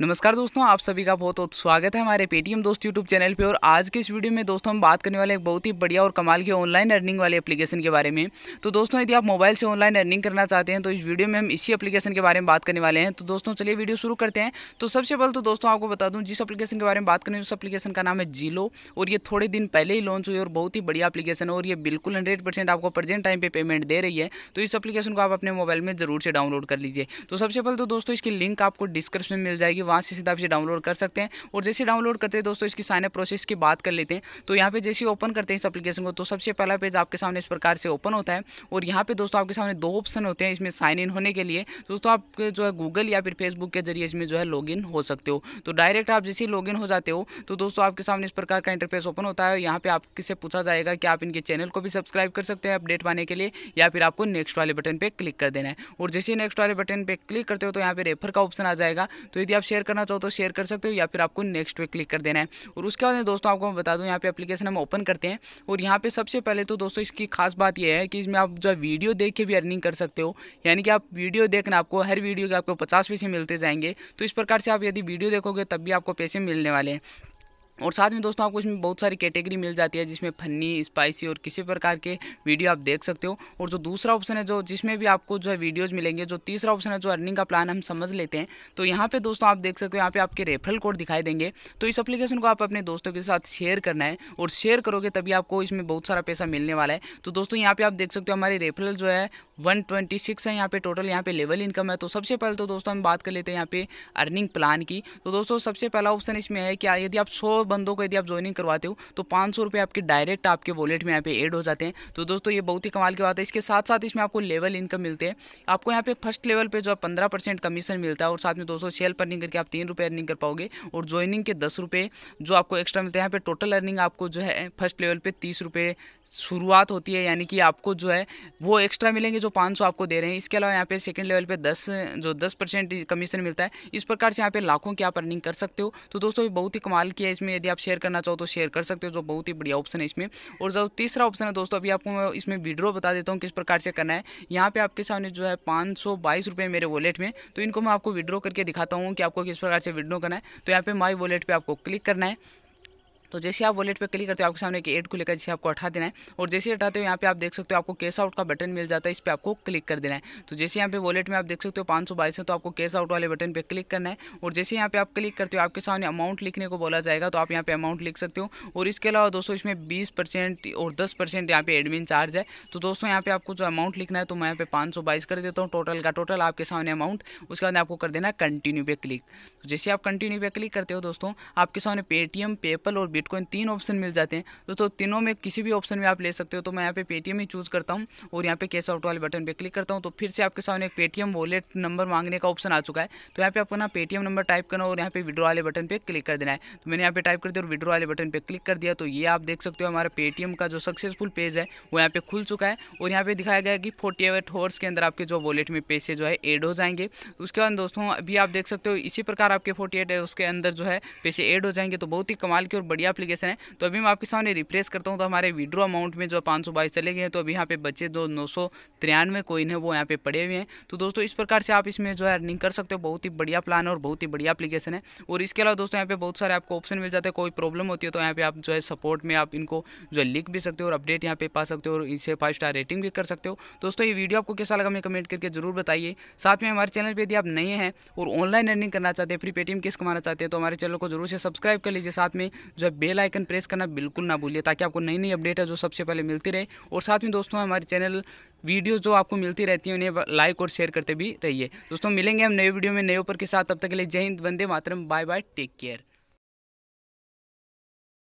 नमस्कार दोस्तों आप सभी का बहुत बहुत स्वागत है हमारे पेटीएम दोस्त यूट्यूब चैनल पे और आज के इस वीडियो में दोस्तों हम बात करने वाले एक बहुत ही बढ़िया और कमाल की ऑनलाइन अर्निंग वाले एप्लीकेशन के बारे में तो दोस्तों यदि आप मोबाइल से ऑनलाइन अर्निंग करना चाहते हैं तो इस वीडियो में हम इसी एप्लीकेशन के बारे में बात करने वाले हैं तो दोस्तों चलिए वीडियो शुरू करते हैं तो सबसे पहले तो दोस्तों आपको बता दूँ जिस अपलीकेशन के बारे में बात करें उस अपलीकेशन का नाम है जीलो और ये थोड़े दिन पहले ही लॉन्च हुई और बहुत ही बढ़िया अपलीकेशन और ये बिल्कुल हंड्रेड आपको प्रेजेंट टाइम पर पेमेंट दे रही है तो इस अपलीकेशन को आप अपने मोबाइल में जरूर से डाउनलोड कर लीजिए तो सबसे पहले तो दोस्तों इसकी लिंक आपको डिस्क्रिप्शन मिल जाएगी वहाँ से सीधा आप इसे डाउनलोड कर सकते हैं और जैसे डाउनलोड करते हैं दोस्तों इसकी साइनअप प्रोसेस की बात कर लेते हैं तो यहाँ पे जैसे ओपन करते हैं इस अपलीकेशन को तो सबसे पहला पेज आपके सामने इस प्रकार से ओपन होता है और यहाँ पर दोस्तों आपके सामने दो ऑप्शन होते हैं इसमें साइन इन होने के लिए दोस्तों आप जो है गूगल या फिर फेसबुक के जरिए इसमें जो है लॉग हो सकते हो तो डायरेक्ट आप जैसे लॉग हो जाते हो तो दोस्तों आपके सामने इस प्रकार का इंटरफेस ओपन होता है यहाँ पर आपसे पूछा जाएगा कि आप इनके चैनल को भी सब्सक्राइब कर सकते हैं अपडेट पाने के लिए या फिर आपको नेक्स्ट वाले बटन पर क्लिक कर देना है और जैसे नेक्स्ट वाले बटन पर क्लिक करते हो तो यहाँ पर रेफर का ऑप्शन आ जाएगा तो यदि आप शेयर करना चाहो तो शेयर कर सकते हो या फिर आपको नेक्स्ट पे क्लिक कर देना है और उसके बाद दोस्तों आपको मैं बता दूँ यहाँ पे एप्लीकेशन हम ओपन करते हैं और यहाँ पे सबसे पहले तो दोस्तों इसकी खास बात यह है कि इसमें आप जो वीडियो देख के भी अर्निंग कर सकते हो यानी कि आप वीडियो देखना आपको हर वीडियो के आपको पचास पैसे मिलते जाएंगे तो इस प्रकार से आप यदि वीडियो देखोगे तब भी आपको पैसे मिलने वाले हैं और साथ में दोस्तों आपको इसमें बहुत सारी कैटेगरी मिल जाती है जिसमें फनी स्पाइसी और किसी प्रकार के वीडियो आप देख सकते हो और जो दूसरा ऑप्शन है जो जिसमें भी आपको जो है वीडियोज़ मिलेंगे जो तीसरा ऑप्शन है जो अर्निंग का प्लान हम समझ लेते हैं तो यहाँ पे दोस्तों आप देख सकते हो यहाँ पे आपके रेफरल कोड दिखाई देंगे तो इस अपलीकेशन को आप अपने दोस्तों के साथ शेयर करना है और शेयर करोगे तभी आपको इसमें बहुत सारा पैसा मिलने वाला है तो दोस्तों यहाँ पर आप देख सकते हो हमारे रेफरल जो है 126 है यहाँ पे टोटल यहाँ पे लेवल इनकम है तो सबसे पहले तो दोस्तों हम बात कर लेते हैं यहाँ पे अर्निंग प्लान की तो दोस्तों सबसे पहला ऑप्शन इसमें है कि यदि आप 100 बंदों को यदि आप ज्वाइनिंग करवाते हो तो पाँच सौ आपके डायरेक्ट आपके वॉलेट में यहाँ पे एड हो जाते हैं तो दोस्तों ये बहुत ही कमाल की बात है इसके साथ साथ इसमें आपको लेवल इनकम मिलते हैं आपको यहाँ पे फर्स्ट लेवल पर जो है पंद्रह कमीशन मिलता है और साथ में दोस्तों सेल अर्निंग करके आप तीन अर्निंग कर पाओगे और ज्वाइनिंग के दस जो आपको एक्स्ट्रा मिलते हैं यहाँ पे टोटल अर्निंग आपको जो है फर्स्ट लेवल पर तीस शुरुआत होती है यानी कि आपको जो है वो एक्स्ट्रा मिलेंगे जो 500 आपको दे रहे हैं इसके अलावा यहाँ पे सेकंड लेवल पे 10 जो 10 परसेंट कमीशन मिलता है इस प्रकार से यहाँ पे लाखों की आप अर्निंग कर सकते हो तो दोस्तों ये बहुत ही कमाल की है इसमें यदि आप शेयर करना चाहो तो शेयर कर सकते हो जो बहुत ही बढ़िया ऑप्शन है इसमें और जो तीसरा ऑप्शन है दोस्तों अभी आपको मैं इसमें विड्रॉ बता देता हूँ किस प्रकार से करना है यहाँ पर आपके सामने जो है पाँच सौ मेरे वॉलेट में तो इनको मैं आपको विड्रॉ करके दिखाता हूँ कि आपको किस प्रकार से विड्रॉ करना है तो यहाँ पर माई वॉलेट पर आपको क्लिक करना है तो जैसे आप वॉलेट पे क्लिक करते हो आपके सामने एक एड को लेकर जैसे आपको हटा देना है और जैसे हटाते हो यहाँ पे आप देख सकते हो आपको कैश आउट का बटन मिल जाता है इस पर आपको क्लिक कर देना है तो जैसे यहाँ पे वॉलेट में आप देख सकते हो पाँच सौ बाईस है तो आपको कैश आउट वाले बटन पर क्लिक करना है और जैसे यहाँ पे आप क्लिक करते हो आपके सामने अमाउंट लिखने को बोला जाएगा तो आप यहाँ पे अमाउंट लिख सकते हो और इसके अलावा दोस्तों इसमें बीस परसेंट और दस परसेंट यहाँ पे एडमिन चार्ज है तो दोस्तों यहाँ पे आपको जो अमाउंट लिखना है तो मैं यहाँ पे पाँच सौ बाईस कर देता हूँ टोटल का टोटल आपके सामने अमाउंट उसके बाद आपको कर देना है कंटिन्यू पे क्लिक तो जैसे आप कंटिन्यू पे क्लिक करते हो दोस्तों आपके सामने पेटीएम पेपल और बिटकॉइन तीन ऑप्शन मिल जाते हैं दोस्तों तीनों में किसी भी ऑप्शन में आप ले सकते हो तो मैं यहाँ पे पेटीएम ही चूज़ करता हूँ और यहाँ पे कैश आउट वाले बटन पर क्लिक करता हूँ तो फिर से आपके सामने एक पेटीएम वॉलेट नंबर मांगने का ऑप्शन आ चुका है तो यहाँ पे आपको ना पेटीएम नंबर टाइप करना और यहाँ पे विड्रो वाले बटन पर क्लिक कर देना है तो मैंने यहाँ पे टाइप कर दिया और विड्रो वाले बटन पर क्लिक कर दिया तो ये आप देख सकते हो हमारा पेटीएम का जो सक्सेसफुल पेज है वो यहाँ पे खुल चुका है और यहाँ पे दिखाया गया कि फोर्टी एट के अंदर आपके जो वॉलेट में पैसे जो है एड हो जाएंगे उसके बाद दोस्तों अभी आप देख सकते हो इसी प्रकार आपके फोर्टी एट उसके अंदर जो है पैसे एड हो जाएंगे तो बहुत ही कमाल की और बढ़िया बढ़िया एप्लीकेशन है तो अभी मैं आपके सामने रिफ्रेश करता हूँ तो हमारे विड्रो अमाउंट में जो पाँच चले गए हैं तो अभी यहाँ पे बच्चे जो नौ सौ तिरानवे कोइन है वो यहाँ पे पड़े हुए हैं तो दोस्तों इस प्रकार से आप इसमें जो है अर्निंग कर सकते हो बहुत ही बढ़िया प्लान है और बहुत ही बढ़िया अप्लीकेशन है और इसके अलावा दोस्तों यहाँ पे बहुत सारे आपको ऑप्शन मिल जाते हैं कोई प्रॉब्लम होती है तो यहाँ पे आप जो है सपोर्ट में आप इनको जो है लिख भी सकते हो और अपडेट यहाँ पे पा सकते हो और इसे फाइव स्टार रेटिंग भी कर सकते हो दोस्तों ये वीडियो आपको कैसा लगा मैं कमेंट करके जरूर बताइए साथ में हमारे चैनल पर यदि आप नए हैं और ऑनलाइन अर्निंग करना चाहते हैं फ्री पेटीएम किस कमाना चाहते हैं तो हमारे चैनल को जरूर से सब्सक्राइब कर लीजिए साथ में जो बेल आइकन प्रेस करना बिल्कुल ना भूलिए ताकि आपको नई नई अपडेट है जो सबसे पहले मिलती रहे और साथ में दोस्तों हमारे चैनल वीडियो जो आपको मिलती रहती है उन्हें लाइक और शेयर करते भी रहिए दोस्तों मिलेंगे हम नए वीडियो में नए ऊपर के साथ तब तक के लिए जय हिंद वंदे मातरम बाय बाय टेक केयर